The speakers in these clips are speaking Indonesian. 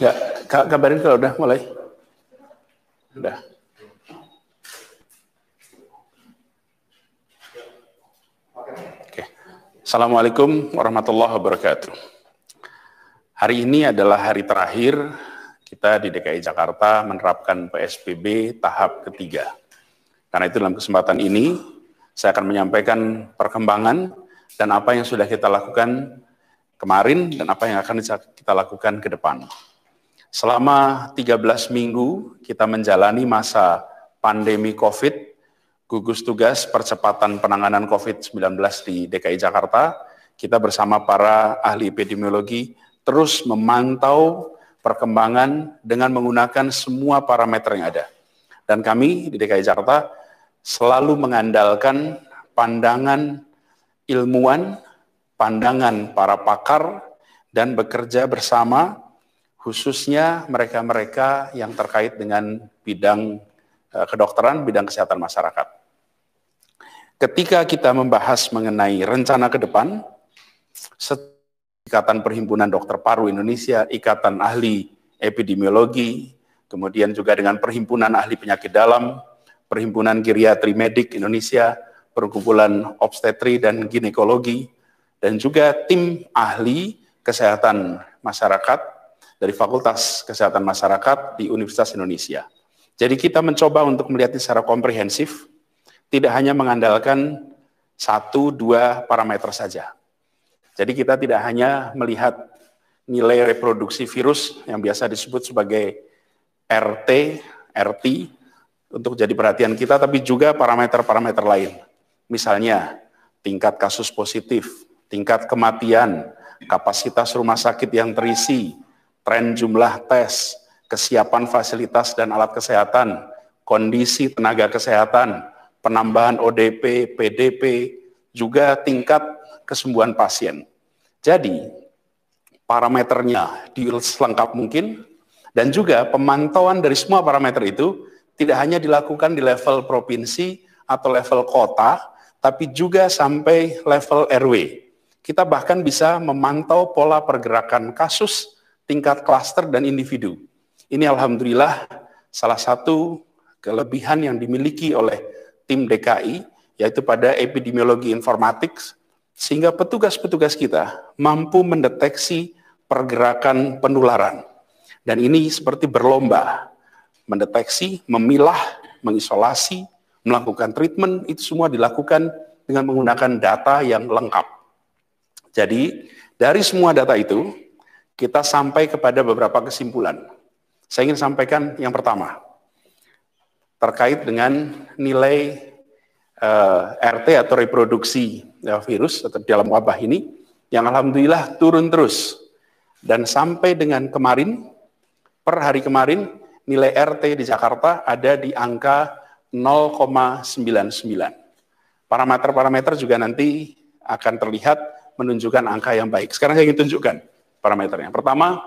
Ya, kabarin kalau udah mulai. Udah. Oke. Assalamualaikum warahmatullahi wabarakatuh. Hari ini adalah hari terakhir kita di DKI Jakarta menerapkan PSBB tahap ketiga. Karena itu dalam kesempatan ini saya akan menyampaikan perkembangan dan apa yang sudah kita lakukan kemarin dan apa yang akan kita lakukan ke depan. Selama 13 minggu kita menjalani masa pandemi COVID, gugus tugas percepatan penanganan COVID-19 di DKI Jakarta, kita bersama para ahli epidemiologi terus memantau perkembangan dengan menggunakan semua parameter yang ada. Dan kami di DKI Jakarta selalu mengandalkan pandangan ilmuwan, pandangan para pakar, dan bekerja bersama khususnya mereka-mereka yang terkait dengan bidang eh, kedokteran, bidang kesehatan masyarakat. Ketika kita membahas mengenai rencana ke depan, Ikatan Perhimpunan Dokter Paru Indonesia, Ikatan Ahli Epidemiologi, kemudian juga dengan Perhimpunan Ahli Penyakit Dalam, Perhimpunan Geriatri Medik Indonesia, Perkumpulan Obstetri dan Ginekologi, dan juga tim ahli kesehatan masyarakat dari Fakultas Kesehatan Masyarakat di Universitas Indonesia. Jadi kita mencoba untuk melihatnya secara komprehensif, tidak hanya mengandalkan satu dua parameter saja. Jadi kita tidak hanya melihat nilai reproduksi virus yang biasa disebut sebagai RT, RT untuk jadi perhatian kita, tapi juga parameter-parameter lain. Misalnya tingkat kasus positif, tingkat kematian, kapasitas rumah sakit yang terisi, tren jumlah tes, kesiapan fasilitas dan alat kesehatan, kondisi tenaga kesehatan, penambahan ODP, PDP, juga tingkat kesembuhan pasien. Jadi, parameternya diselengkap mungkin, dan juga pemantauan dari semua parameter itu tidak hanya dilakukan di level provinsi atau level kota, tapi juga sampai level RW. Kita bahkan bisa memantau pola pergerakan kasus tingkat klaster dan individu. Ini alhamdulillah salah satu kelebihan yang dimiliki oleh tim DKI yaitu pada epidemiologi informatik sehingga petugas-petugas kita mampu mendeteksi pergerakan penularan. Dan ini seperti berlomba mendeteksi, memilah, mengisolasi, melakukan treatment itu semua dilakukan dengan menggunakan data yang lengkap. Jadi dari semua data itu kita sampai kepada beberapa kesimpulan. Saya ingin sampaikan yang pertama terkait dengan nilai uh, eh, RT atau reproduksi ya, virus atau dalam wabah ini yang alhamdulillah turun terus dan sampai dengan kemarin per hari kemarin nilai RT di Jakarta ada di angka 0,99. Parameter-parameter juga nanti akan terlihat menunjukkan angka yang baik. Sekarang saya ingin tunjukkan parameternya. Pertama,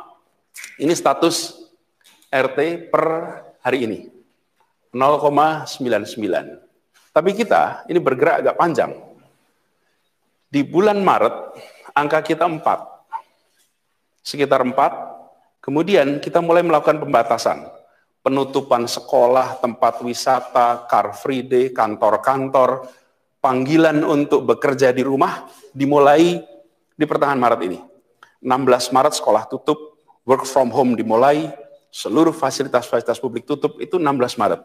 ini status RT per hari ini. 0,99. Tapi kita ini bergerak agak panjang. Di bulan Maret, angka kita 4. Sekitar 4. Kemudian kita mulai melakukan pembatasan. Penutupan sekolah, tempat wisata, car free day, kantor-kantor, panggilan untuk bekerja di rumah dimulai di pertengahan Maret ini. 16 Maret sekolah tutup, work from home dimulai, seluruh fasilitas-fasilitas publik tutup, itu 16 Maret.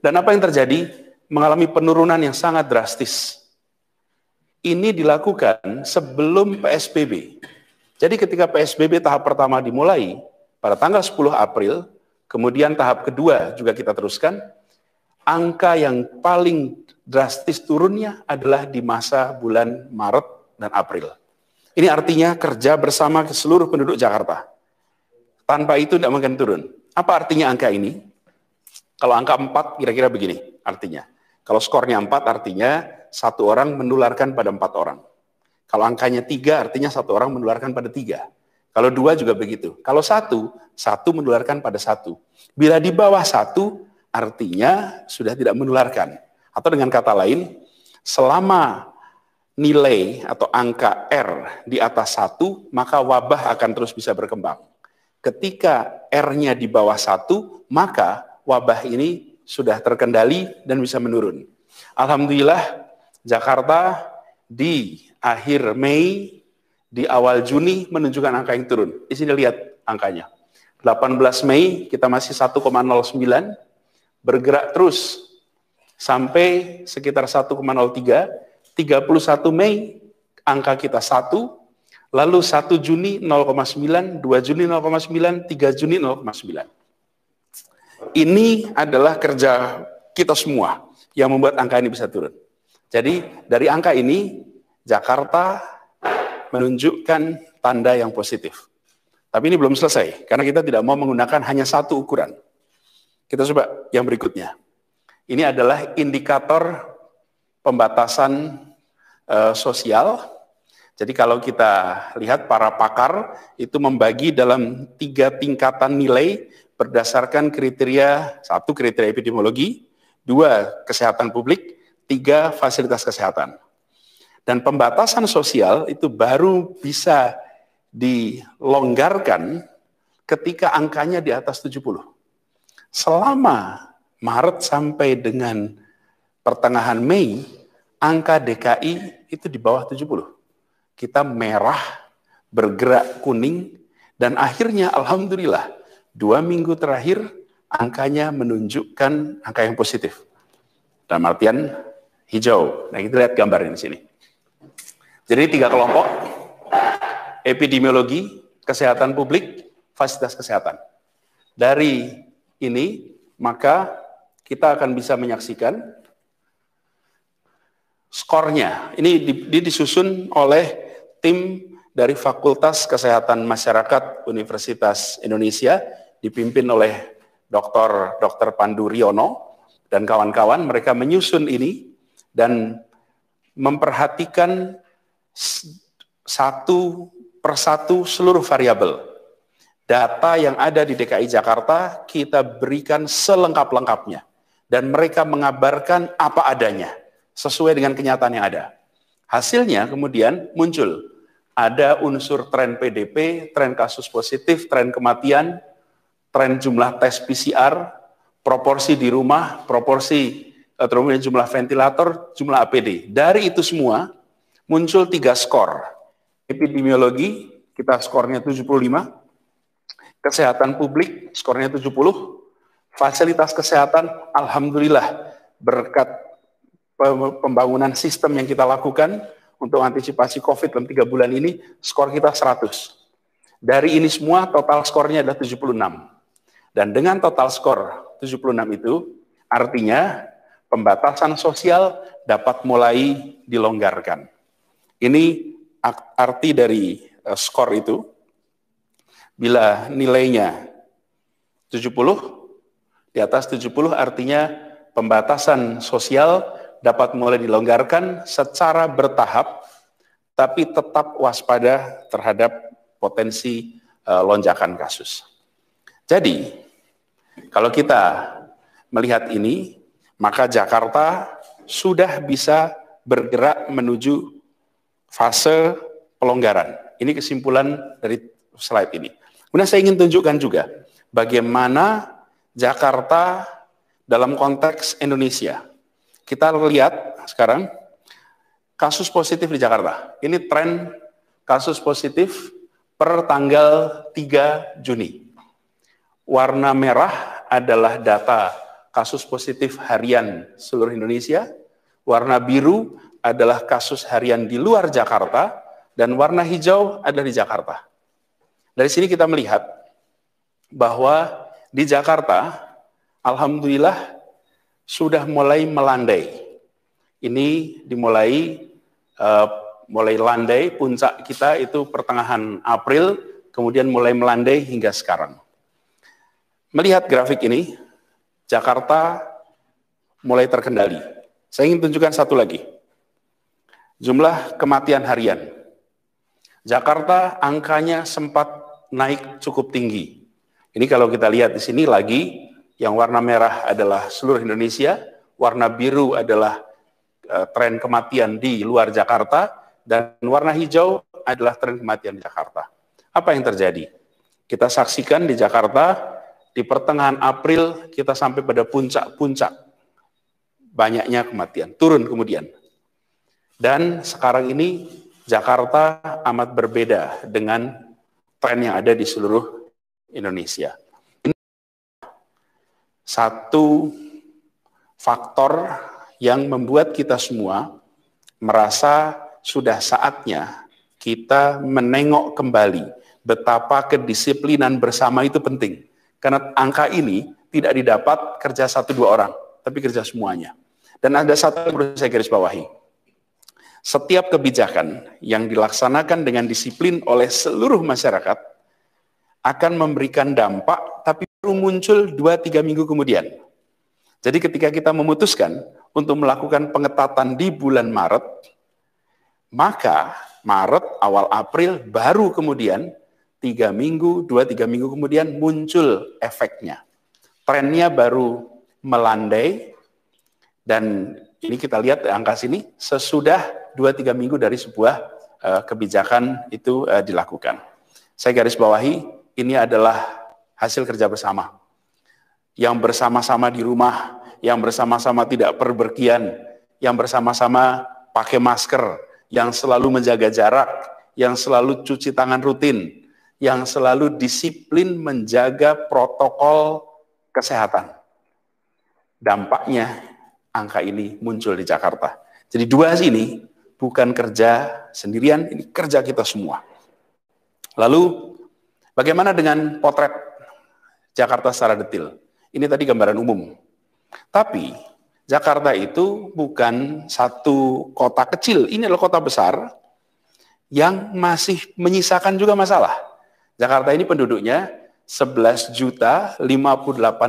Dan apa yang terjadi? Mengalami penurunan yang sangat drastis. Ini dilakukan sebelum PSBB. Jadi ketika PSBB tahap pertama dimulai, pada tanggal 10 April, kemudian tahap kedua juga kita teruskan, angka yang paling drastis turunnya adalah di masa bulan Maret dan April. Ini artinya kerja bersama ke seluruh penduduk Jakarta. Tanpa itu tidak mungkin turun. Apa artinya angka ini? Kalau angka 4 kira-kira begini artinya. Kalau skornya 4 artinya satu orang menularkan pada empat orang. Kalau angkanya tiga artinya satu orang menularkan pada tiga. Kalau dua juga begitu. Kalau satu, satu menularkan pada satu. Bila di bawah satu, artinya sudah tidak menularkan. Atau dengan kata lain, selama nilai atau angka R di atas satu, maka wabah akan terus bisa berkembang. Ketika R-nya di bawah satu, maka wabah ini sudah terkendali dan bisa menurun. Alhamdulillah, Jakarta di akhir Mei, di awal Juni menunjukkan angka yang turun. Di sini lihat angkanya. 18 Mei kita masih 1,09, bergerak terus sampai sekitar 1,03, 31 Mei angka kita 1, lalu 1 Juni 0,9, 2 Juni 0,9, 3 Juni 0,9. Ini adalah kerja kita semua yang membuat angka ini bisa turun. Jadi dari angka ini Jakarta menunjukkan tanda yang positif. Tapi ini belum selesai karena kita tidak mau menggunakan hanya satu ukuran. Kita coba yang berikutnya. Ini adalah indikator pembatasan Eh, sosial. Jadi kalau kita lihat para pakar itu membagi dalam tiga tingkatan nilai berdasarkan kriteria satu kriteria epidemiologi, dua kesehatan publik, tiga fasilitas kesehatan. Dan pembatasan sosial itu baru bisa dilonggarkan ketika angkanya di atas 70. Selama Maret sampai dengan pertengahan Mei, angka DKI itu di bawah 70. Kita merah, bergerak kuning, dan akhirnya Alhamdulillah, dua minggu terakhir angkanya menunjukkan angka yang positif. Dan artian hijau. Nah, kita lihat gambarnya di sini. Jadi tiga kelompok, epidemiologi, kesehatan publik, fasilitas kesehatan. Dari ini, maka kita akan bisa menyaksikan skornya. Ini di, disusun oleh tim dari Fakultas Kesehatan Masyarakat Universitas Indonesia dipimpin oleh Dr. Dr. Pandu Riono dan kawan-kawan mereka menyusun ini dan memperhatikan satu persatu seluruh variabel. Data yang ada di DKI Jakarta kita berikan selengkap-lengkapnya dan mereka mengabarkan apa adanya sesuai dengan kenyataan yang ada. Hasilnya kemudian muncul ada unsur tren PDP, tren kasus positif, tren kematian, tren jumlah tes PCR, proporsi di rumah, proporsi kemudian eh, jumlah ventilator, jumlah APD. Dari itu semua muncul tiga skor. Epidemiologi, kita skornya 75. Kesehatan publik, skornya 70. Fasilitas kesehatan, Alhamdulillah, berkat pembangunan sistem yang kita lakukan untuk antisipasi COVID dalam tiga bulan ini, skor kita 100. Dari ini semua total skornya adalah 76. Dan dengan total skor 76 itu, artinya pembatasan sosial dapat mulai dilonggarkan. Ini arti dari eh, skor itu. Bila nilainya 70, di atas 70 artinya pembatasan sosial dapat mulai dilonggarkan secara bertahap, tapi tetap waspada terhadap potensi eh, lonjakan kasus. Jadi, kalau kita melihat ini, maka Jakarta sudah bisa bergerak menuju fase pelonggaran. Ini kesimpulan dari slide ini. Kemudian saya ingin tunjukkan juga bagaimana Jakarta dalam konteks Indonesia. Kita lihat sekarang kasus positif di Jakarta. Ini tren kasus positif per tanggal 3 Juni. Warna merah adalah data kasus positif harian seluruh Indonesia. Warna biru adalah kasus harian di luar Jakarta. Dan warna hijau adalah di Jakarta. Dari sini kita melihat bahwa di Jakarta, alhamdulillah sudah mulai melandai. Ini dimulai uh, mulai landai puncak kita itu pertengahan April, kemudian mulai melandai hingga sekarang. Melihat grafik ini, Jakarta mulai terkendali. Saya ingin tunjukkan satu lagi. Jumlah kematian harian. Jakarta angkanya sempat naik cukup tinggi. Ini kalau kita lihat di sini lagi yang warna merah adalah seluruh Indonesia, warna biru adalah uh, tren kematian di luar Jakarta, dan warna hijau adalah tren kematian di Jakarta. Apa yang terjadi? Kita saksikan di Jakarta, di pertengahan April kita sampai pada puncak-puncak banyaknya kematian, turun kemudian. Dan sekarang ini Jakarta amat berbeda dengan tren yang ada di seluruh Indonesia satu faktor yang membuat kita semua merasa sudah saatnya kita menengok kembali betapa kedisiplinan bersama itu penting. Karena angka ini tidak didapat kerja satu dua orang, tapi kerja semuanya. Dan ada satu yang perlu saya garis bawahi. Setiap kebijakan yang dilaksanakan dengan disiplin oleh seluruh masyarakat akan memberikan dampak tapi muncul 2-3 minggu kemudian. Jadi ketika kita memutuskan untuk melakukan pengetatan di bulan Maret, maka Maret, awal April, baru kemudian 3 minggu, 2-3 minggu kemudian muncul efeknya. Trennya baru melandai dan ini kita lihat angka sini sesudah 2-3 minggu dari sebuah eh, kebijakan itu eh, dilakukan. Saya garis bawahi, ini adalah hasil kerja bersama. Yang bersama-sama di rumah, yang bersama-sama tidak perberkian, yang bersama-sama pakai masker, yang selalu menjaga jarak, yang selalu cuci tangan rutin, yang selalu disiplin menjaga protokol kesehatan. Dampaknya angka ini muncul di Jakarta. Jadi dua sini bukan kerja sendirian, ini kerja kita semua. Lalu bagaimana dengan potret Jakarta secara detail. Ini tadi gambaran umum. Tapi Jakarta itu bukan satu kota kecil, ini adalah kota besar yang masih menyisakan juga masalah. Jakarta ini penduduknya sebelas juta empat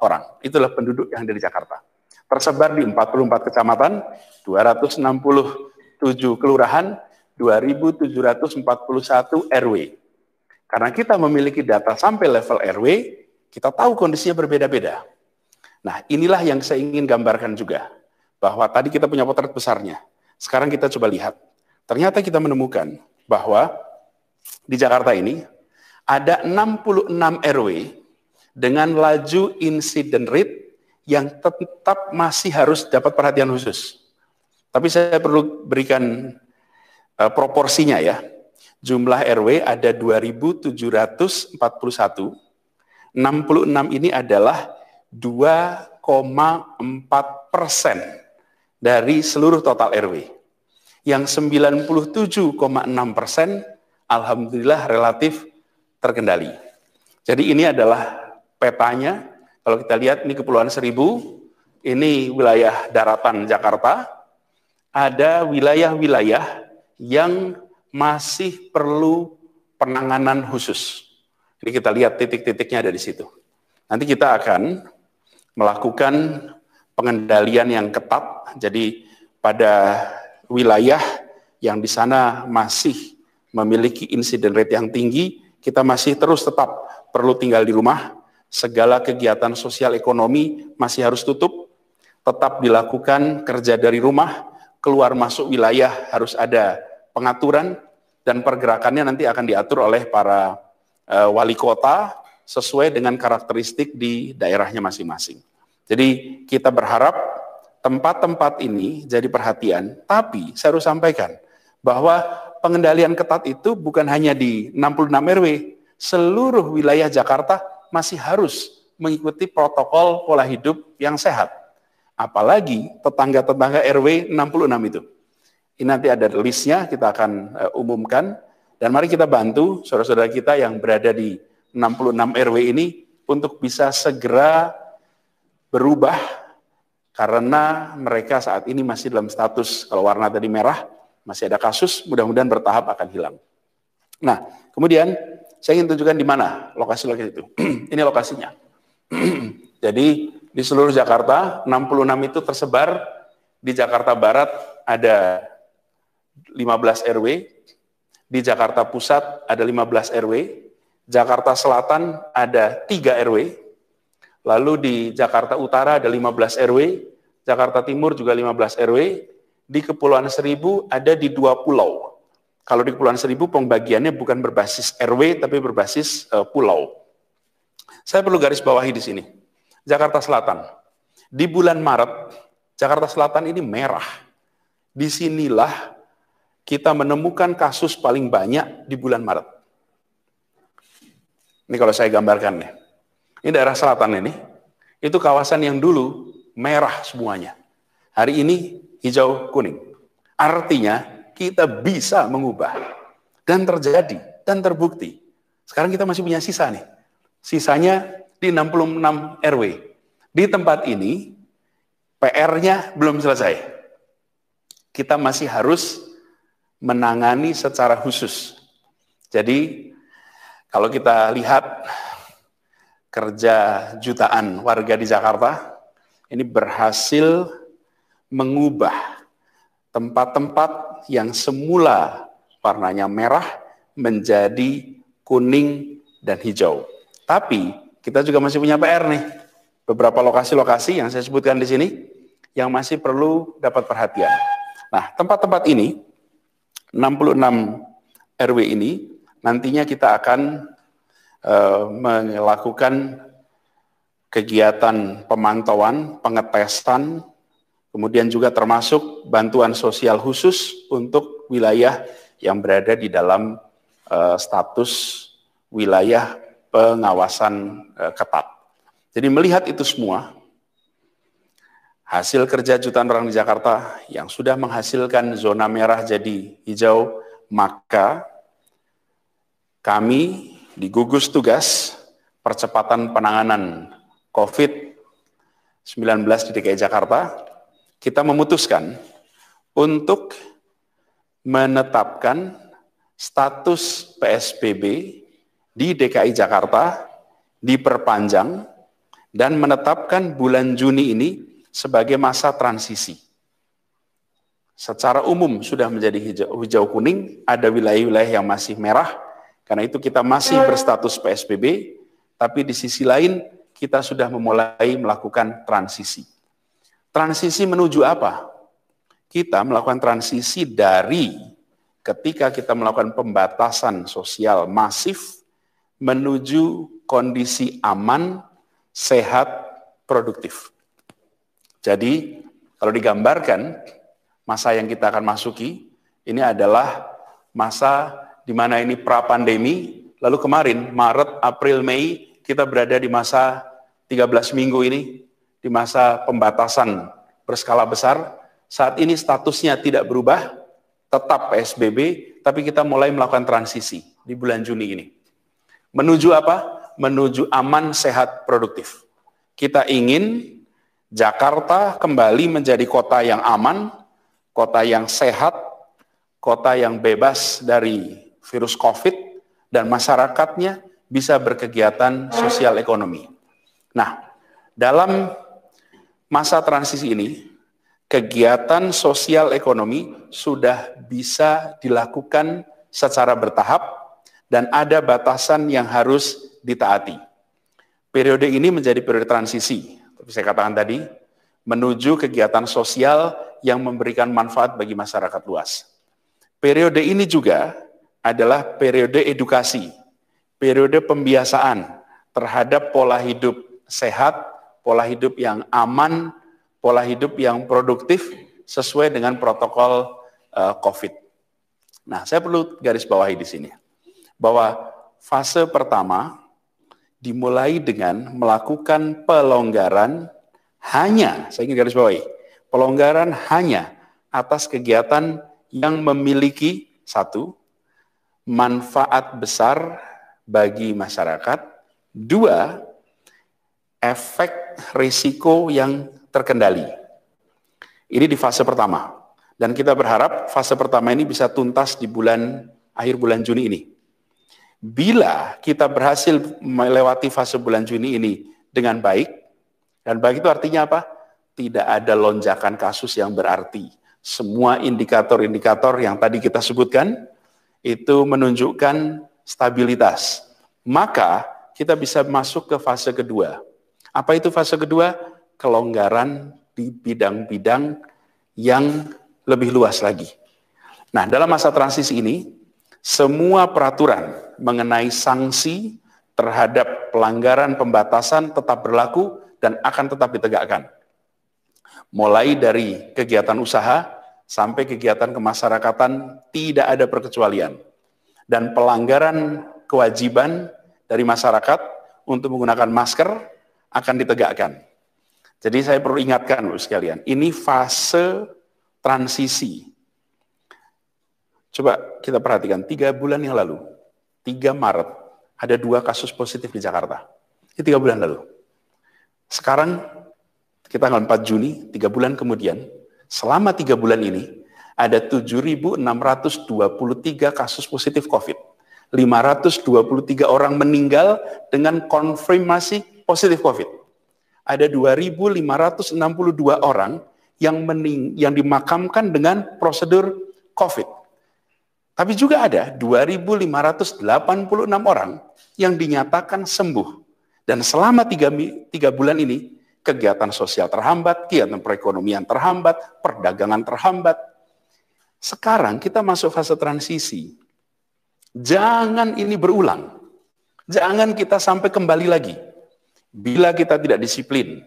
orang. Itulah penduduk yang dari Jakarta. Tersebar di 44 kecamatan, 267 kelurahan, 2741 RW. Karena kita memiliki data sampai level RW, kita tahu kondisinya berbeda-beda. Nah, inilah yang saya ingin gambarkan juga. Bahwa tadi kita punya potret besarnya. Sekarang kita coba lihat. Ternyata kita menemukan bahwa di Jakarta ini ada 66 RW dengan laju insiden rate yang tetap masih harus dapat perhatian khusus. Tapi saya perlu berikan uh, proporsinya ya. Jumlah RW ada 2.741. 66 ini adalah 2,4 persen dari seluruh total RW. Yang 97,6 persen, alhamdulillah relatif terkendali. Jadi ini adalah petanya. Kalau kita lihat ini Kepulauan Seribu, ini wilayah daratan Jakarta. Ada wilayah-wilayah yang masih perlu penanganan khusus. Jadi kita lihat titik-titiknya ada di situ. Nanti kita akan melakukan pengendalian yang ketat. Jadi pada wilayah yang di sana masih memiliki insiden rate yang tinggi, kita masih terus tetap perlu tinggal di rumah. Segala kegiatan sosial ekonomi masih harus tutup, tetap dilakukan kerja dari rumah, keluar masuk wilayah harus ada pengaturan, dan pergerakannya nanti akan diatur oleh para uh, wali kota sesuai dengan karakteristik di daerahnya masing-masing. Jadi kita berharap tempat-tempat ini jadi perhatian, tapi saya harus sampaikan bahwa pengendalian ketat itu bukan hanya di 66 RW, seluruh wilayah Jakarta masih harus mengikuti protokol pola hidup yang sehat. Apalagi tetangga-tetangga RW 66 itu. Ini nanti ada listnya, kita akan uh, umumkan. Dan mari kita bantu saudara-saudara kita yang berada di 66 RW ini untuk bisa segera berubah karena mereka saat ini masih dalam status kalau warna tadi merah, masih ada kasus, mudah-mudahan bertahap akan hilang. Nah, kemudian saya ingin tunjukkan di mana lokasi-lokasi itu. ini lokasinya. Jadi di seluruh Jakarta, 66 itu tersebar di Jakarta Barat ada 15 RW, di Jakarta Pusat ada 15 RW, Jakarta Selatan ada 3 RW, lalu di Jakarta Utara ada 15 RW, Jakarta Timur juga 15 RW, di Kepulauan Seribu ada di dua pulau. Kalau di Kepulauan Seribu pembagiannya bukan berbasis RW tapi berbasis uh, pulau. Saya perlu garis bawahi di sini. Jakarta Selatan. Di bulan Maret, Jakarta Selatan ini merah. Disinilah kita menemukan kasus paling banyak di bulan Maret. Ini kalau saya gambarkan nih. Ini daerah selatan ini. Itu kawasan yang dulu merah semuanya. Hari ini hijau kuning. Artinya kita bisa mengubah. Dan terjadi. Dan terbukti. Sekarang kita masih punya sisa nih. Sisanya di 66 RW. Di tempat ini PR-nya belum selesai. Kita masih harus menangani secara khusus. Jadi kalau kita lihat kerja jutaan warga di Jakarta ini berhasil mengubah tempat-tempat yang semula warnanya merah menjadi kuning dan hijau. Tapi kita juga masih punya PR nih. Beberapa lokasi-lokasi yang saya sebutkan di sini yang masih perlu dapat perhatian. Nah, tempat-tempat ini 66 RW ini nantinya kita akan uh, melakukan kegiatan pemantauan, pengetesan, kemudian juga termasuk bantuan sosial khusus untuk wilayah yang berada di dalam uh, status wilayah pengawasan uh, ketat. Jadi melihat itu semua, Hasil kerja jutaan orang di Jakarta yang sudah menghasilkan zona merah jadi hijau, maka kami digugus tugas percepatan penanganan COVID-19 di DKI Jakarta, kita memutuskan untuk menetapkan status PSBB di DKI Jakarta diperpanjang dan menetapkan bulan Juni ini sebagai masa transisi. Secara umum sudah menjadi hijau, hijau kuning, ada wilayah-wilayah yang masih merah, karena itu kita masih berstatus PSBB, tapi di sisi lain kita sudah memulai melakukan transisi. Transisi menuju apa? Kita melakukan transisi dari ketika kita melakukan pembatasan sosial masif menuju kondisi aman, sehat, produktif. Jadi kalau digambarkan masa yang kita akan masuki ini adalah masa di mana ini pra pandemi, lalu kemarin Maret, April, Mei kita berada di masa 13 minggu ini di masa pembatasan berskala besar. Saat ini statusnya tidak berubah, tetap PSBB, tapi kita mulai melakukan transisi di bulan Juni ini. Menuju apa? Menuju aman, sehat, produktif. Kita ingin Jakarta kembali menjadi kota yang aman, kota yang sehat, kota yang bebas dari virus COVID, dan masyarakatnya bisa berkegiatan sosial ekonomi. Nah, dalam masa transisi ini, kegiatan sosial ekonomi sudah bisa dilakukan secara bertahap dan ada batasan yang harus ditaati. Periode ini menjadi periode transisi, seperti saya katakan tadi, menuju kegiatan sosial yang memberikan manfaat bagi masyarakat luas. Periode ini juga adalah periode edukasi, periode pembiasaan terhadap pola hidup sehat, pola hidup yang aman, pola hidup yang produktif sesuai dengan protokol eh, COVID. Nah, saya perlu garis bawahi di sini bahwa fase pertama dimulai dengan melakukan pelonggaran hanya, saya ingin garis bawahi, pelonggaran hanya atas kegiatan yang memiliki satu, manfaat besar bagi masyarakat, dua, efek risiko yang terkendali. Ini di fase pertama. Dan kita berharap fase pertama ini bisa tuntas di bulan akhir bulan Juni ini. Bila kita berhasil melewati fase bulan Juni ini dengan baik, dan baik itu artinya apa? Tidak ada lonjakan kasus yang berarti. Semua indikator-indikator yang tadi kita sebutkan itu menunjukkan stabilitas. Maka kita bisa masuk ke fase kedua. Apa itu fase kedua? Kelonggaran di bidang-bidang yang lebih luas lagi. Nah, dalam masa transisi ini, semua peraturan mengenai sanksi terhadap pelanggaran pembatasan tetap berlaku dan akan tetap ditegakkan. Mulai dari kegiatan usaha sampai kegiatan kemasyarakatan tidak ada perkecualian. Dan pelanggaran kewajiban dari masyarakat untuk menggunakan masker akan ditegakkan. Jadi saya perlu ingatkan sekalian, ini fase transisi Coba kita perhatikan, tiga bulan yang lalu, 3 Maret, ada dua kasus positif di Jakarta. Ini tiga bulan lalu. Sekarang, kita tanggal 4 Juni, tiga bulan kemudian, selama tiga bulan ini, ada 7.623 kasus positif COVID. 523 orang meninggal dengan konfirmasi positif COVID. Ada 2.562 orang yang mening yang dimakamkan dengan prosedur COVID. Tapi juga ada 2.586 orang yang dinyatakan sembuh. Dan selama tiga, tiga bulan ini, kegiatan sosial terhambat, kegiatan perekonomian terhambat, perdagangan terhambat. Sekarang kita masuk fase transisi. Jangan ini berulang. Jangan kita sampai kembali lagi. Bila kita tidak disiplin,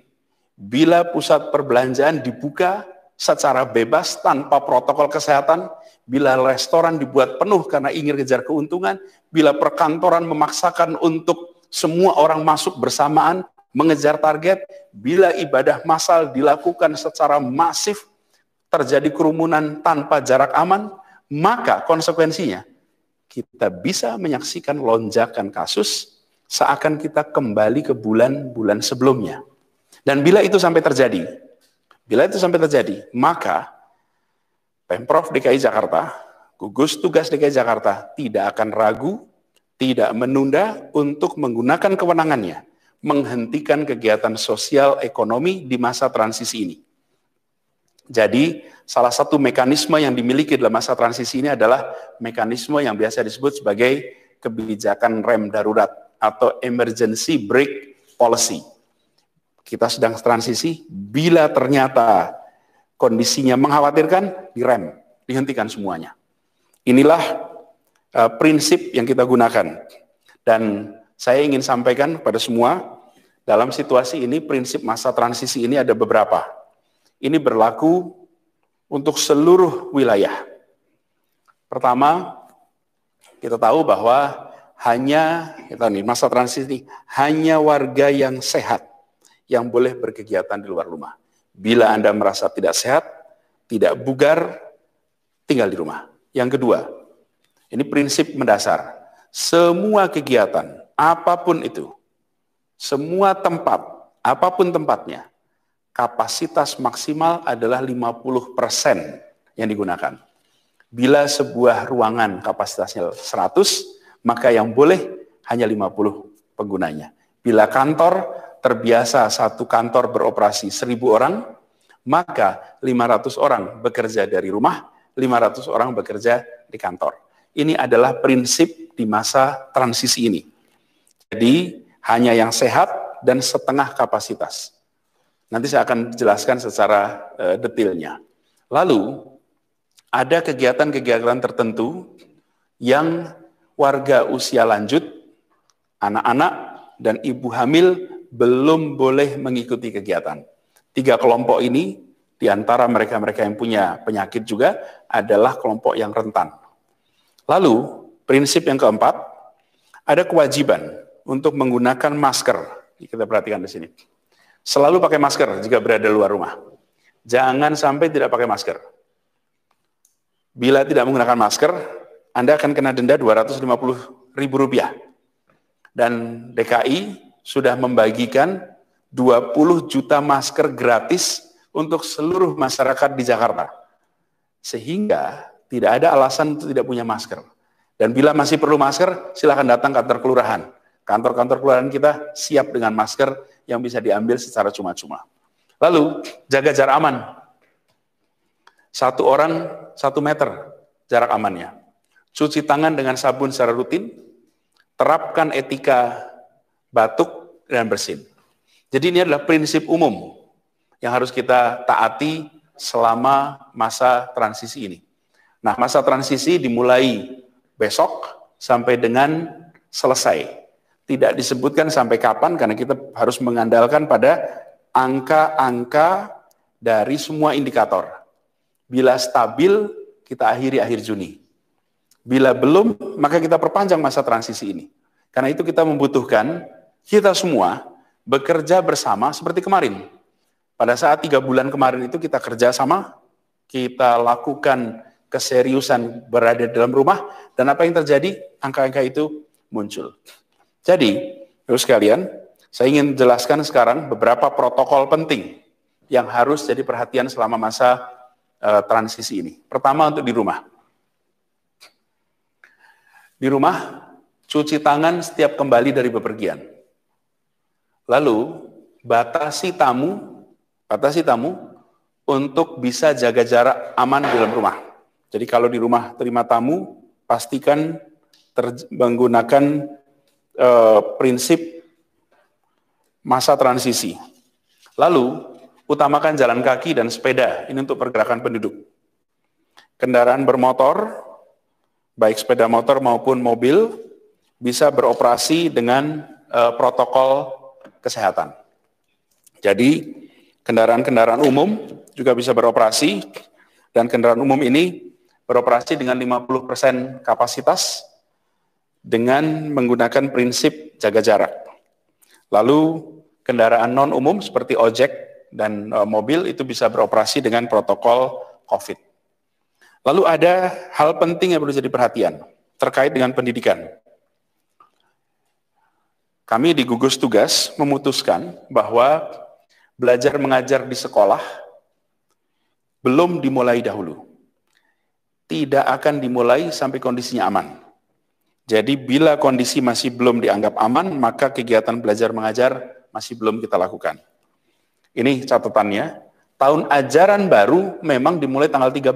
bila pusat perbelanjaan dibuka, secara bebas tanpa protokol kesehatan, bila restoran dibuat penuh karena ingin kejar keuntungan, bila perkantoran memaksakan untuk semua orang masuk bersamaan, mengejar target, bila ibadah massal dilakukan secara masif, terjadi kerumunan tanpa jarak aman, maka konsekuensinya kita bisa menyaksikan lonjakan kasus seakan kita kembali ke bulan-bulan sebelumnya. Dan bila itu sampai terjadi, Bila itu sampai terjadi, maka Pemprov DKI Jakarta, gugus tugas DKI Jakarta tidak akan ragu, tidak menunda untuk menggunakan kewenangannya menghentikan kegiatan sosial ekonomi di masa transisi ini. Jadi, salah satu mekanisme yang dimiliki dalam masa transisi ini adalah mekanisme yang biasa disebut sebagai kebijakan rem darurat atau emergency brake policy kita sedang transisi, bila ternyata kondisinya mengkhawatirkan, direm, dihentikan semuanya. Inilah uh, prinsip yang kita gunakan. Dan saya ingin sampaikan kepada semua, dalam situasi ini prinsip masa transisi ini ada beberapa. Ini berlaku untuk seluruh wilayah. Pertama, kita tahu bahwa hanya kita nih masa transisi hanya warga yang sehat yang boleh berkegiatan di luar rumah. Bila Anda merasa tidak sehat, tidak bugar, tinggal di rumah. Yang kedua, ini prinsip mendasar. Semua kegiatan, apapun itu, semua tempat, apapun tempatnya, kapasitas maksimal adalah 50% yang digunakan. Bila sebuah ruangan kapasitasnya 100, maka yang boleh hanya 50 penggunanya. Bila kantor terbiasa satu kantor beroperasi seribu orang, maka 500 orang bekerja dari rumah, 500 orang bekerja di kantor. Ini adalah prinsip di masa transisi ini. Jadi hanya yang sehat dan setengah kapasitas. Nanti saya akan jelaskan secara e, detailnya. Lalu ada kegiatan-kegiatan tertentu yang warga usia lanjut, anak-anak dan ibu hamil belum boleh mengikuti kegiatan. Tiga kelompok ini, di antara mereka-mereka yang punya penyakit juga, adalah kelompok yang rentan. Lalu, prinsip yang keempat, ada kewajiban untuk menggunakan masker. Kita perhatikan di sini. Selalu pakai masker jika berada di luar rumah. Jangan sampai tidak pakai masker. Bila tidak menggunakan masker, Anda akan kena denda 250 ribu rupiah. Dan DKI sudah membagikan 20 juta masker gratis untuk seluruh masyarakat di Jakarta. Sehingga tidak ada alasan untuk tidak punya masker. Dan bila masih perlu masker, silakan datang kantor kelurahan. Kantor-kantor kelurahan kita siap dengan masker yang bisa diambil secara cuma-cuma. Lalu, jaga jarak aman. Satu orang, satu meter jarak amannya. Cuci tangan dengan sabun secara rutin. Terapkan etika batuk, dan bersin. Jadi ini adalah prinsip umum yang harus kita taati selama masa transisi ini. Nah, masa transisi dimulai besok sampai dengan selesai. Tidak disebutkan sampai kapan karena kita harus mengandalkan pada angka-angka dari semua indikator. Bila stabil, kita akhiri akhir Juni. Bila belum, maka kita perpanjang masa transisi ini. Karena itu kita membutuhkan kita semua bekerja bersama seperti kemarin. Pada saat tiga bulan kemarin itu kita kerja sama, kita lakukan keseriusan berada dalam rumah, dan apa yang terjadi? Angka-angka itu muncul. Jadi, terus sekalian, saya ingin jelaskan sekarang beberapa protokol penting yang harus jadi perhatian selama masa e, transisi ini. Pertama untuk di rumah. Di rumah, cuci tangan setiap kembali dari bepergian. Lalu, batasi tamu, batasi tamu untuk bisa jaga jarak aman di dalam rumah. Jadi kalau di rumah terima tamu, pastikan ter, menggunakan e, prinsip masa transisi. Lalu, utamakan jalan kaki dan sepeda. Ini untuk pergerakan penduduk. Kendaraan bermotor, baik sepeda motor maupun mobil, bisa beroperasi dengan e, protokol kesehatan. Jadi kendaraan-kendaraan umum juga bisa beroperasi dan kendaraan umum ini beroperasi dengan 50% kapasitas dengan menggunakan prinsip jaga jarak. Lalu kendaraan non umum seperti ojek dan e, mobil itu bisa beroperasi dengan protokol COVID. Lalu ada hal penting yang perlu jadi perhatian terkait dengan pendidikan kami di gugus tugas memutuskan bahwa belajar mengajar di sekolah belum dimulai dahulu. Tidak akan dimulai sampai kondisinya aman. Jadi bila kondisi masih belum dianggap aman, maka kegiatan belajar mengajar masih belum kita lakukan. Ini catatannya. Tahun ajaran baru memang dimulai tanggal 13,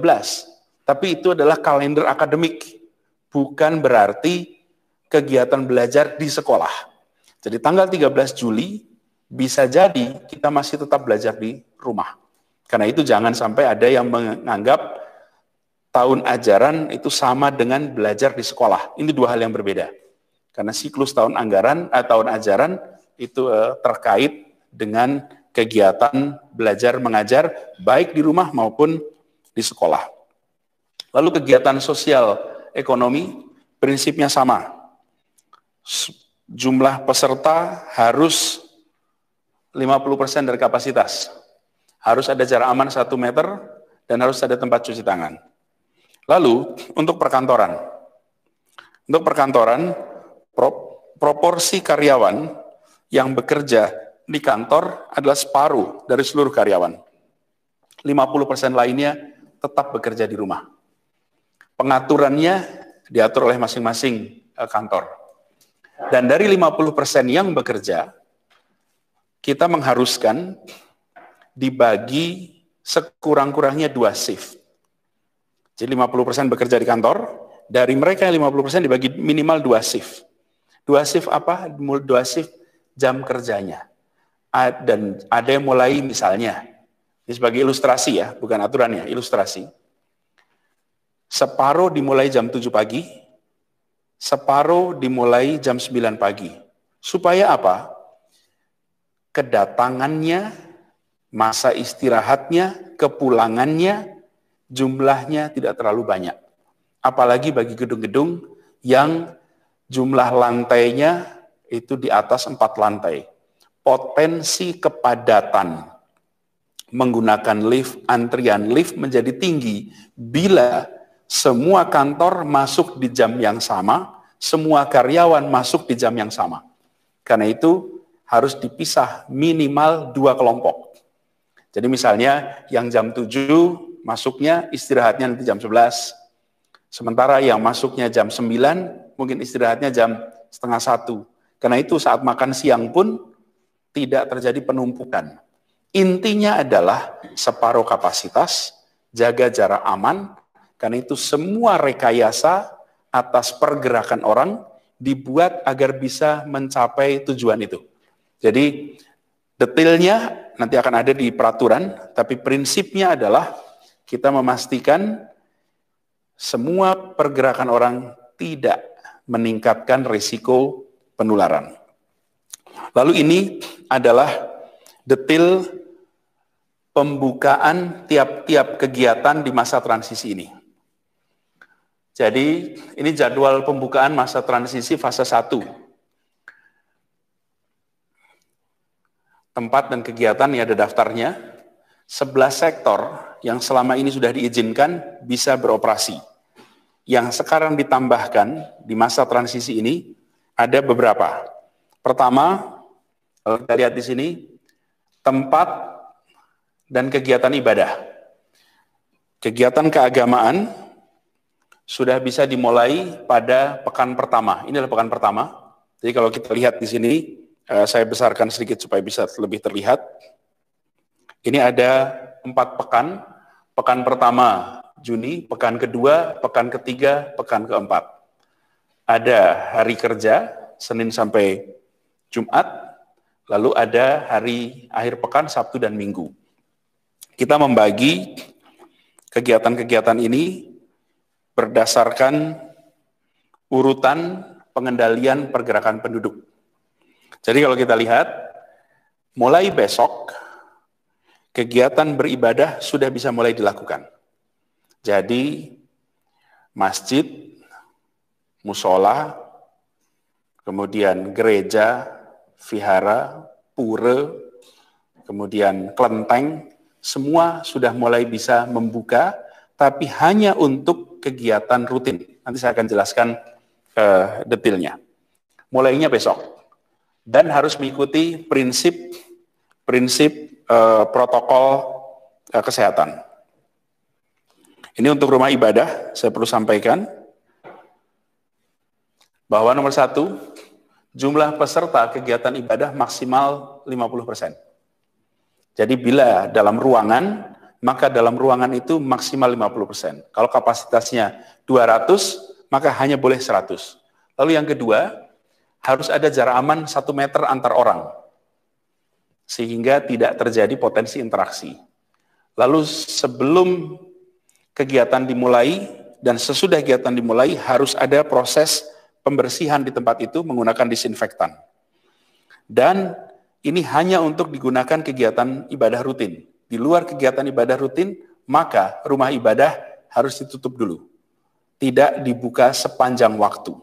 tapi itu adalah kalender akademik. Bukan berarti kegiatan belajar di sekolah. Jadi tanggal 13 Juli bisa jadi kita masih tetap belajar di rumah. Karena itu jangan sampai ada yang menganggap tahun ajaran itu sama dengan belajar di sekolah. Ini dua hal yang berbeda. Karena siklus tahun anggaran eh, tahun ajaran itu eh, terkait dengan kegiatan belajar mengajar baik di rumah maupun di sekolah. Lalu kegiatan sosial ekonomi prinsipnya sama jumlah peserta harus 50% dari kapasitas. Harus ada jarak aman 1 meter dan harus ada tempat cuci tangan. Lalu, untuk perkantoran. Untuk perkantoran, proporsi karyawan yang bekerja di kantor adalah separuh dari seluruh karyawan. 50% lainnya tetap bekerja di rumah. Pengaturannya diatur oleh masing-masing eh, kantor. Dan dari 50% yang bekerja, kita mengharuskan dibagi sekurang-kurangnya dua shift. Jadi 50% bekerja di kantor, dari mereka yang 50% dibagi minimal dua shift. Dua shift apa? Dua shift jam kerjanya. Dan ada yang mulai misalnya, ini sebagai ilustrasi ya, bukan aturannya, ilustrasi. Separuh dimulai jam 7 pagi, Separuh dimulai jam 9 pagi. Supaya apa? Kedatangannya, masa istirahatnya, kepulangannya, jumlahnya tidak terlalu banyak. Apalagi bagi gedung-gedung yang jumlah lantainya itu di atas empat lantai. Potensi kepadatan menggunakan lift, antrian lift menjadi tinggi bila semua kantor masuk di jam yang sama, semua karyawan masuk di jam yang sama. Karena itu harus dipisah minimal dua kelompok. Jadi misalnya yang jam 7 masuknya istirahatnya nanti jam 11. Sementara yang masuknya jam 9 mungkin istirahatnya jam setengah satu. Karena itu saat makan siang pun tidak terjadi penumpukan. Intinya adalah separuh kapasitas, jaga jarak aman, karena itu semua rekayasa atas pergerakan orang dibuat agar bisa mencapai tujuan itu. Jadi detailnya nanti akan ada di peraturan, tapi prinsipnya adalah kita memastikan semua pergerakan orang tidak meningkatkan risiko penularan. Lalu ini adalah detail pembukaan tiap-tiap kegiatan di masa transisi ini. Jadi ini jadwal pembukaan masa transisi fase 1. Tempat dan kegiatan ya ada daftarnya. 11 sektor yang selama ini sudah diizinkan bisa beroperasi. Yang sekarang ditambahkan di masa transisi ini ada beberapa. Pertama, kita lihat di sini, tempat dan kegiatan ibadah. Kegiatan keagamaan sudah bisa dimulai pada pekan pertama. Ini adalah pekan pertama. Jadi kalau kita lihat di sini, eh, saya besarkan sedikit supaya bisa lebih terlihat. Ini ada empat pekan. Pekan pertama Juni, pekan kedua, pekan ketiga, pekan keempat. Ada hari kerja, Senin sampai Jumat, lalu ada hari akhir pekan, Sabtu dan Minggu. Kita membagi kegiatan-kegiatan ini berdasarkan urutan pengendalian pergerakan penduduk. Jadi kalau kita lihat, mulai besok kegiatan beribadah sudah bisa mulai dilakukan. Jadi masjid, musola, kemudian gereja, vihara, pura, kemudian kelenteng, semua sudah mulai bisa membuka, tapi hanya untuk kegiatan rutin. Nanti saya akan jelaskan uh, detailnya. Mulainya besok. Dan harus mengikuti prinsip prinsip uh, protokol uh, kesehatan. Ini untuk rumah ibadah, saya perlu sampaikan bahwa nomor satu, jumlah peserta kegiatan ibadah maksimal 50%. Jadi bila dalam ruangan maka dalam ruangan itu maksimal 50%. Kalau kapasitasnya 200, maka hanya boleh 100. Lalu yang kedua, harus ada jarak aman satu meter antar orang. Sehingga tidak terjadi potensi interaksi. Lalu sebelum kegiatan dimulai dan sesudah kegiatan dimulai harus ada proses pembersihan di tempat itu menggunakan disinfektan. Dan ini hanya untuk digunakan kegiatan ibadah rutin di luar kegiatan ibadah rutin, maka rumah ibadah harus ditutup dulu. Tidak dibuka sepanjang waktu.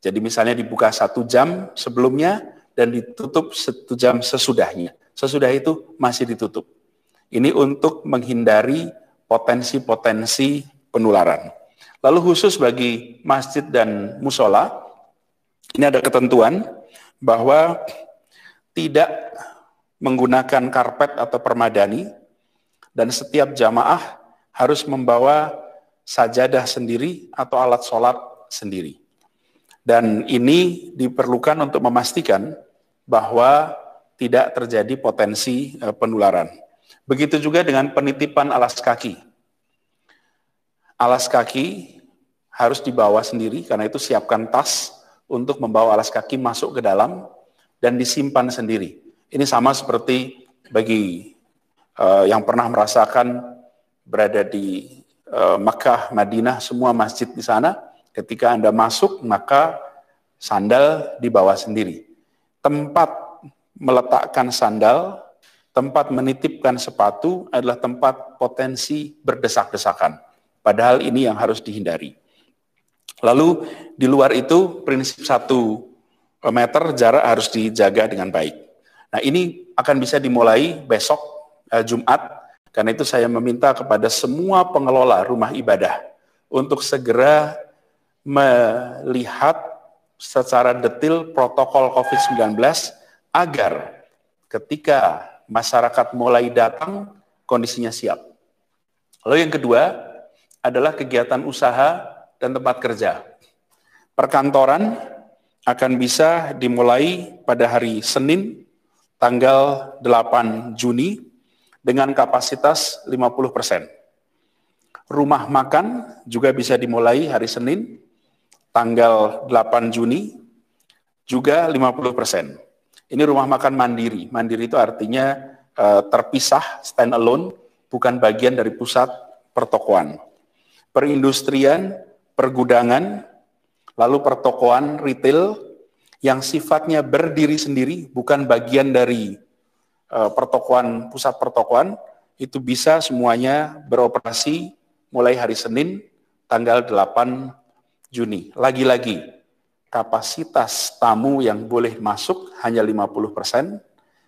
Jadi misalnya dibuka satu jam sebelumnya dan ditutup satu jam sesudahnya. Sesudah itu masih ditutup. Ini untuk menghindari potensi-potensi penularan. Lalu khusus bagi masjid dan musola, ini ada ketentuan bahwa tidak menggunakan karpet atau permadani, dan setiap jamaah harus membawa sajadah sendiri atau alat sholat sendiri. Dan ini diperlukan untuk memastikan bahwa tidak terjadi potensi eh, penularan. Begitu juga dengan penitipan alas kaki. Alas kaki harus dibawa sendiri, karena itu siapkan tas untuk membawa alas kaki masuk ke dalam dan disimpan sendiri ini sama seperti bagi uh, yang pernah merasakan berada di uh, Mekah, Madinah, semua masjid di sana. Ketika Anda masuk, maka sandal dibawa sendiri. Tempat meletakkan sandal, tempat menitipkan sepatu adalah tempat potensi berdesak-desakan. Padahal ini yang harus dihindari. Lalu di luar itu prinsip satu eh, meter jarak harus dijaga dengan baik. Nah ini akan bisa dimulai besok uh, Jumat, karena itu saya meminta kepada semua pengelola rumah ibadah untuk segera melihat secara detil protokol COVID-19 agar ketika masyarakat mulai datang, kondisinya siap. Lalu yang kedua adalah kegiatan usaha dan tempat kerja. Perkantoran akan bisa dimulai pada hari Senin tanggal 8 Juni dengan kapasitas 50%. persen. Rumah makan juga bisa dimulai hari Senin tanggal 8 Juni juga 50%. persen. Ini rumah makan mandiri. Mandiri itu artinya uh, terpisah stand alone, bukan bagian dari pusat pertokoan. Perindustrian, pergudangan, lalu pertokoan retail yang sifatnya berdiri sendiri, bukan bagian dari uh, e, pertokoan pusat pertokoan, itu bisa semuanya beroperasi mulai hari Senin tanggal 8 Juni. Lagi-lagi, kapasitas tamu yang boleh masuk hanya 50%.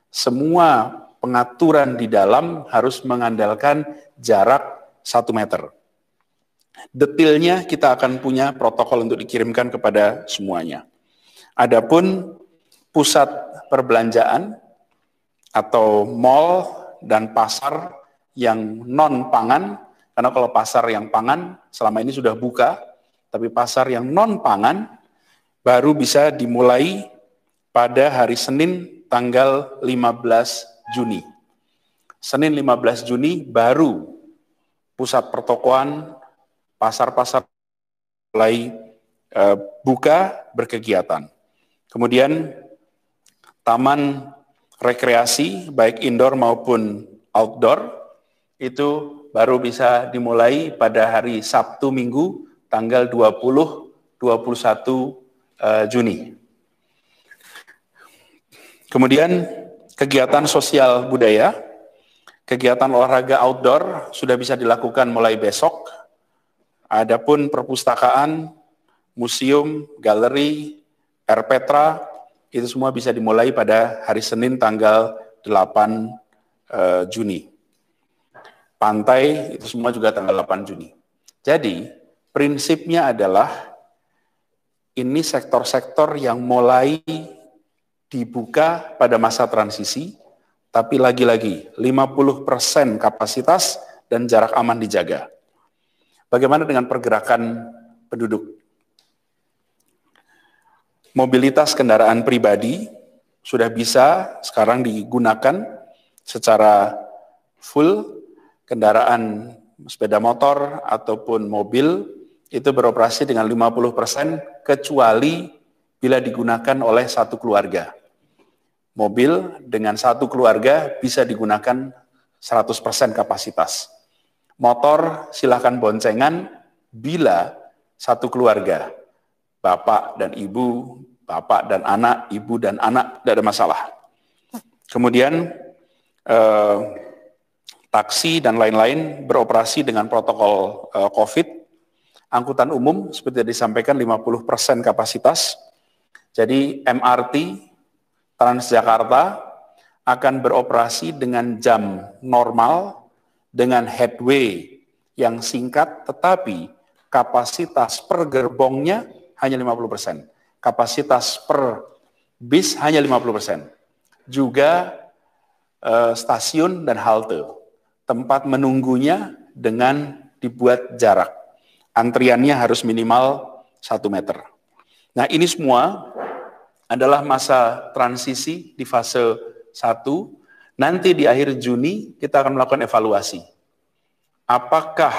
Semua pengaturan di dalam harus mengandalkan jarak 1 meter. Detailnya kita akan punya protokol untuk dikirimkan kepada semuanya. Adapun pusat perbelanjaan atau mall dan pasar yang non pangan, karena kalau pasar yang pangan selama ini sudah buka, tapi pasar yang non pangan baru bisa dimulai pada hari Senin tanggal 15 Juni. Senin 15 Juni baru pusat pertokoan, pasar-pasar mulai uh, buka berkegiatan. Kemudian taman rekreasi baik indoor maupun outdoor itu baru bisa dimulai pada hari Sabtu Minggu tanggal 20 21 eh, Juni. Kemudian kegiatan sosial budaya, kegiatan olahraga outdoor sudah bisa dilakukan mulai besok. Adapun perpustakaan, museum, galeri, RPetra itu semua bisa dimulai pada hari Senin tanggal 8 eh, Juni. Pantai itu semua juga tanggal 8 Juni. Jadi prinsipnya adalah ini sektor-sektor yang mulai dibuka pada masa transisi, tapi lagi-lagi 50% kapasitas dan jarak aman dijaga. Bagaimana dengan pergerakan penduduk? mobilitas kendaraan pribadi sudah bisa sekarang digunakan secara full kendaraan sepeda motor ataupun mobil itu beroperasi dengan 50% kecuali bila digunakan oleh satu keluarga. Mobil dengan satu keluarga bisa digunakan 100% kapasitas. Motor silahkan boncengan bila satu keluarga bapak dan ibu, bapak dan anak, ibu dan anak, tidak ada masalah. Kemudian eh, taksi dan lain-lain beroperasi dengan protokol eh, COVID. Angkutan umum seperti yang disampaikan 50% kapasitas. Jadi MRT Transjakarta akan beroperasi dengan jam normal dengan headway yang singkat tetapi kapasitas per gerbongnya hanya 50%. persen Kapasitas per bis hanya 50%. persen Juga eh, stasiun dan halte. Tempat menunggunya dengan dibuat jarak. Antriannya harus minimal 1 meter. Nah ini semua adalah masa transisi di fase 1. Nanti di akhir Juni kita akan melakukan evaluasi. Apakah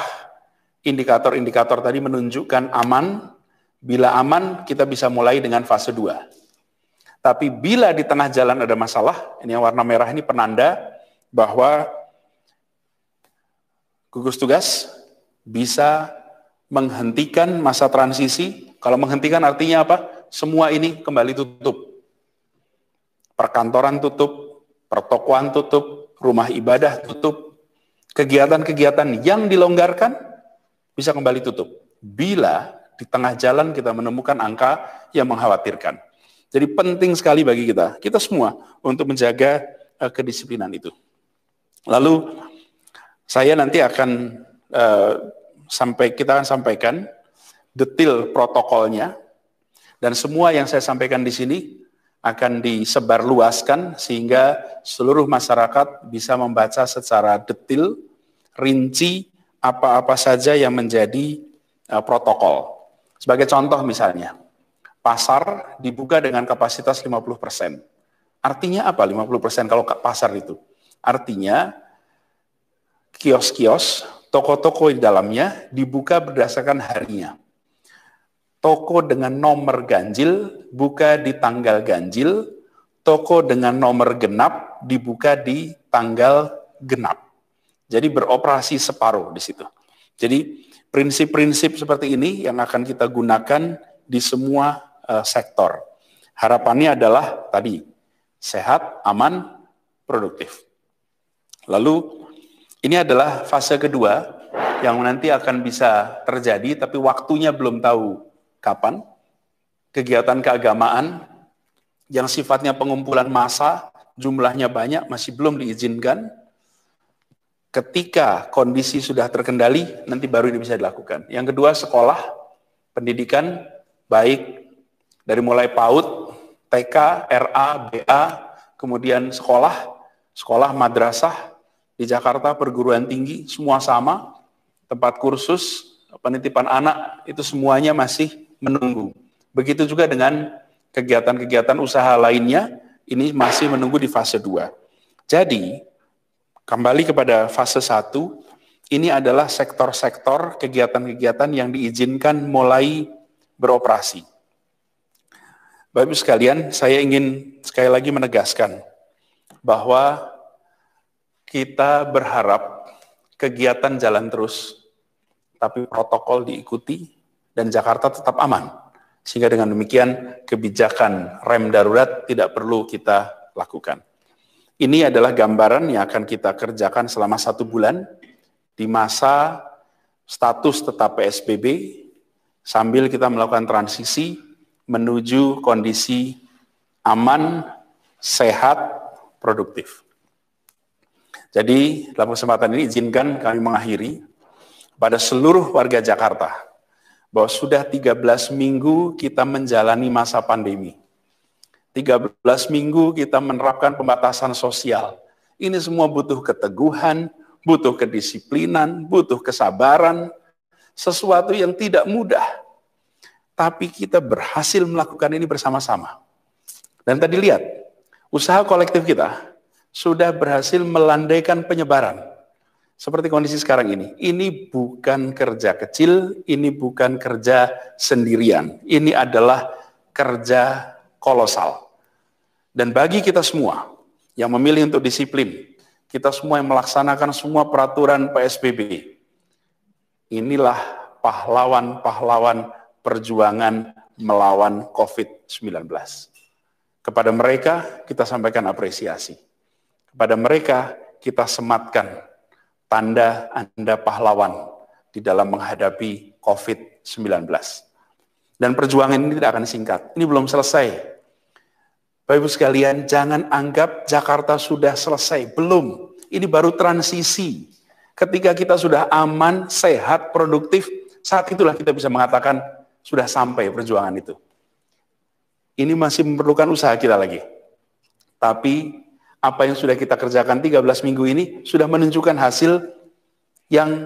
indikator-indikator tadi menunjukkan aman Bila aman, kita bisa mulai dengan fase 2. Tapi bila di tengah jalan ada masalah, ini yang warna merah ini penanda bahwa gugus tugas bisa menghentikan masa transisi. Kalau menghentikan artinya apa? Semua ini kembali tutup. Perkantoran tutup, pertokoan tutup, rumah ibadah tutup. Kegiatan-kegiatan yang dilonggarkan bisa kembali tutup. Bila di tengah jalan kita menemukan angka yang mengkhawatirkan. Jadi penting sekali bagi kita, kita semua untuk menjaga uh, kedisiplinan itu. Lalu saya nanti akan uh, sampai kita akan sampaikan detail protokolnya dan semua yang saya sampaikan di sini akan disebarluaskan sehingga seluruh masyarakat bisa membaca secara detail, rinci apa-apa saja yang menjadi uh, protokol sebagai contoh misalnya, pasar dibuka dengan kapasitas 50%. Artinya apa 50% kalau pasar itu? Artinya kios-kios, toko-toko di dalamnya dibuka berdasarkan harinya. Toko dengan nomor ganjil buka di tanggal ganjil, toko dengan nomor genap dibuka di tanggal genap. Jadi beroperasi separuh di situ. Jadi Prinsip-prinsip seperti ini yang akan kita gunakan di semua uh, sektor. Harapannya adalah tadi sehat, aman, produktif. Lalu ini adalah fase kedua yang nanti akan bisa terjadi tapi waktunya belum tahu kapan. Kegiatan keagamaan yang sifatnya pengumpulan massa, jumlahnya banyak masih belum diizinkan ketika kondisi sudah terkendali, nanti baru ini bisa dilakukan. Yang kedua, sekolah, pendidikan, baik dari mulai PAUD, TK, RA, BA, kemudian sekolah, sekolah madrasah, di Jakarta perguruan tinggi, semua sama, tempat kursus, penitipan anak, itu semuanya masih menunggu. Begitu juga dengan kegiatan-kegiatan usaha lainnya, ini masih menunggu di fase 2. Jadi, Kembali kepada fase 1, ini adalah sektor-sektor kegiatan-kegiatan yang diizinkan mulai beroperasi. Bapak-Ibu sekalian, saya ingin sekali lagi menegaskan bahwa kita berharap kegiatan jalan terus, tapi protokol diikuti dan Jakarta tetap aman. Sehingga dengan demikian kebijakan rem darurat tidak perlu kita lakukan. Ini adalah gambaran yang akan kita kerjakan selama satu bulan di masa status tetap PSBB sambil kita melakukan transisi menuju kondisi aman, sehat, produktif. Jadi dalam kesempatan ini izinkan kami mengakhiri pada seluruh warga Jakarta bahwa sudah 13 minggu kita menjalani masa pandemi 13 minggu kita menerapkan pembatasan sosial. Ini semua butuh keteguhan, butuh kedisiplinan, butuh kesabaran, sesuatu yang tidak mudah. Tapi kita berhasil melakukan ini bersama-sama. Dan tadi lihat, usaha kolektif kita sudah berhasil melandaikan penyebaran. Seperti kondisi sekarang ini. Ini bukan kerja kecil, ini bukan kerja sendirian. Ini adalah kerja kolosal. Dan bagi kita semua yang memilih untuk disiplin, kita semua yang melaksanakan semua peraturan PSBB, inilah pahlawan-pahlawan perjuangan melawan COVID-19. Kepada mereka kita sampaikan apresiasi. Kepada mereka kita sematkan tanda Anda pahlawan di dalam menghadapi COVID-19. Dan perjuangan ini tidak akan singkat. Ini belum selesai Bapak Ibu sekalian, jangan anggap Jakarta sudah selesai. Belum. Ini baru transisi. Ketika kita sudah aman, sehat, produktif, saat itulah kita bisa mengatakan sudah sampai perjuangan itu. Ini masih memerlukan usaha kita lagi. Tapi apa yang sudah kita kerjakan 13 minggu ini sudah menunjukkan hasil yang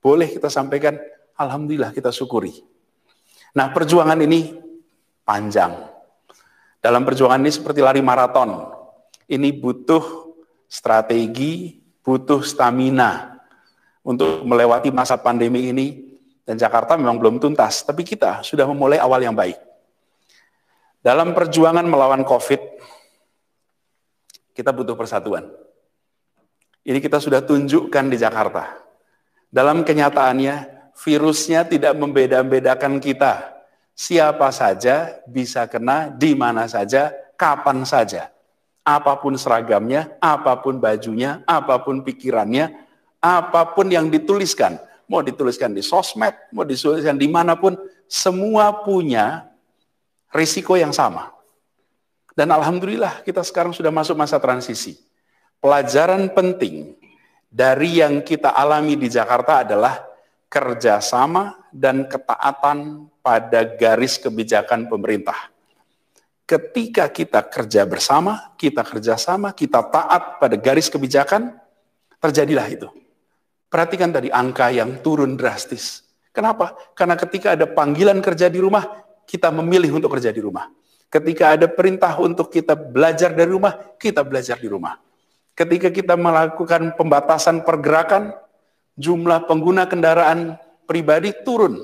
boleh kita sampaikan, Alhamdulillah kita syukuri. Nah perjuangan ini panjang. Dalam perjuangan ini seperti lari maraton. Ini butuh strategi, butuh stamina untuk melewati masa pandemi ini. Dan Jakarta memang belum tuntas, tapi kita sudah memulai awal yang baik. Dalam perjuangan melawan COVID, kita butuh persatuan. Ini kita sudah tunjukkan di Jakarta. Dalam kenyataannya, virusnya tidak membeda-bedakan kita siapa saja bisa kena di mana saja, kapan saja. Apapun seragamnya, apapun bajunya, apapun pikirannya, apapun yang dituliskan. Mau dituliskan di sosmed, mau dituliskan dimanapun, semua punya risiko yang sama. Dan Alhamdulillah kita sekarang sudah masuk masa transisi. Pelajaran penting dari yang kita alami di Jakarta adalah kerjasama, dan ketaatan pada garis kebijakan pemerintah. Ketika kita kerja bersama, kita kerjasama, kita taat pada garis kebijakan, terjadilah itu. Perhatikan tadi angka yang turun drastis. Kenapa? Karena ketika ada panggilan kerja di rumah, kita memilih untuk kerja di rumah. Ketika ada perintah untuk kita belajar dari rumah, kita belajar di rumah. Ketika kita melakukan pembatasan pergerakan, jumlah pengguna kendaraan pribadi turun.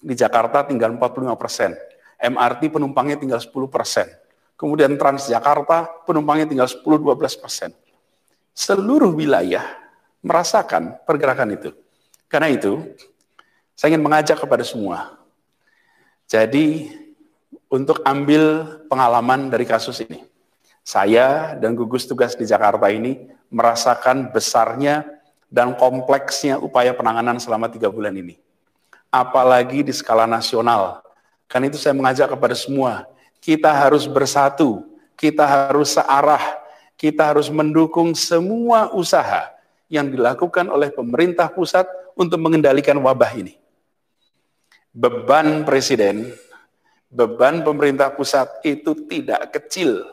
Di Jakarta tinggal 45 persen. MRT penumpangnya tinggal 10 persen. Kemudian Transjakarta penumpangnya tinggal 10-12 persen. Seluruh wilayah merasakan pergerakan itu. Karena itu, saya ingin mengajak kepada semua. Jadi, untuk ambil pengalaman dari kasus ini. Saya dan gugus tugas di Jakarta ini merasakan besarnya dan kompleksnya upaya penanganan selama tiga bulan ini. Apalagi di skala nasional. Kan itu saya mengajak kepada semua, kita harus bersatu, kita harus searah, kita harus mendukung semua usaha yang dilakukan oleh pemerintah pusat untuk mengendalikan wabah ini. Beban presiden, beban pemerintah pusat itu tidak kecil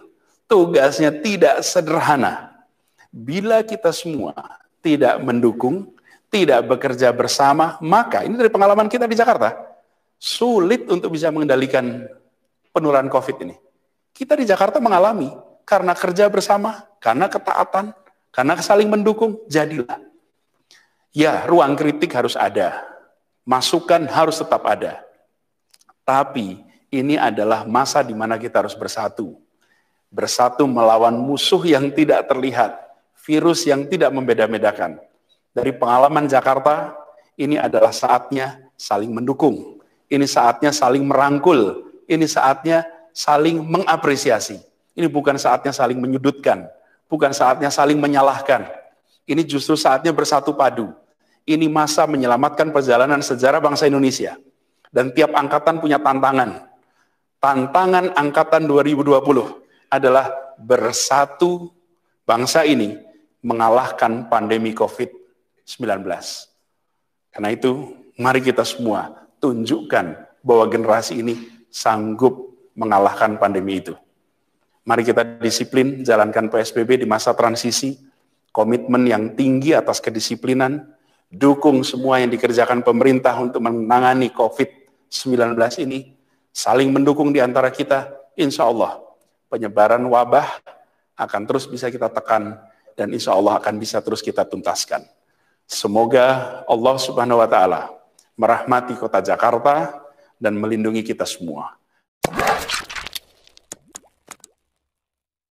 tugasnya tidak sederhana. Bila kita semua tidak mendukung, tidak bekerja bersama, maka ini dari pengalaman kita di Jakarta, sulit untuk bisa mengendalikan penularan COVID ini. Kita di Jakarta mengalami karena kerja bersama, karena ketaatan, karena saling mendukung, jadilah. Ya, ruang kritik harus ada. Masukan harus tetap ada. Tapi ini adalah masa di mana kita harus bersatu. Bersatu melawan musuh yang tidak terlihat virus yang tidak membeda-bedakan. Dari pengalaman Jakarta, ini adalah saatnya saling mendukung. Ini saatnya saling merangkul. Ini saatnya saling mengapresiasi. Ini bukan saatnya saling menyudutkan. Bukan saatnya saling menyalahkan. Ini justru saatnya bersatu padu. Ini masa menyelamatkan perjalanan sejarah bangsa Indonesia. Dan tiap angkatan punya tantangan. Tantangan angkatan 2020 adalah bersatu bangsa ini mengalahkan pandemi COVID-19. Karena itu, mari kita semua tunjukkan bahwa generasi ini sanggup mengalahkan pandemi itu. Mari kita disiplin jalankan PSBB di masa transisi, komitmen yang tinggi atas kedisiplinan, dukung semua yang dikerjakan pemerintah untuk menangani COVID-19 ini, saling mendukung di antara kita, insya Allah penyebaran wabah akan terus bisa kita tekan dan insya Allah akan bisa terus kita tuntaskan. Semoga Allah Subhanahu wa Ta'ala merahmati kota Jakarta dan melindungi kita semua.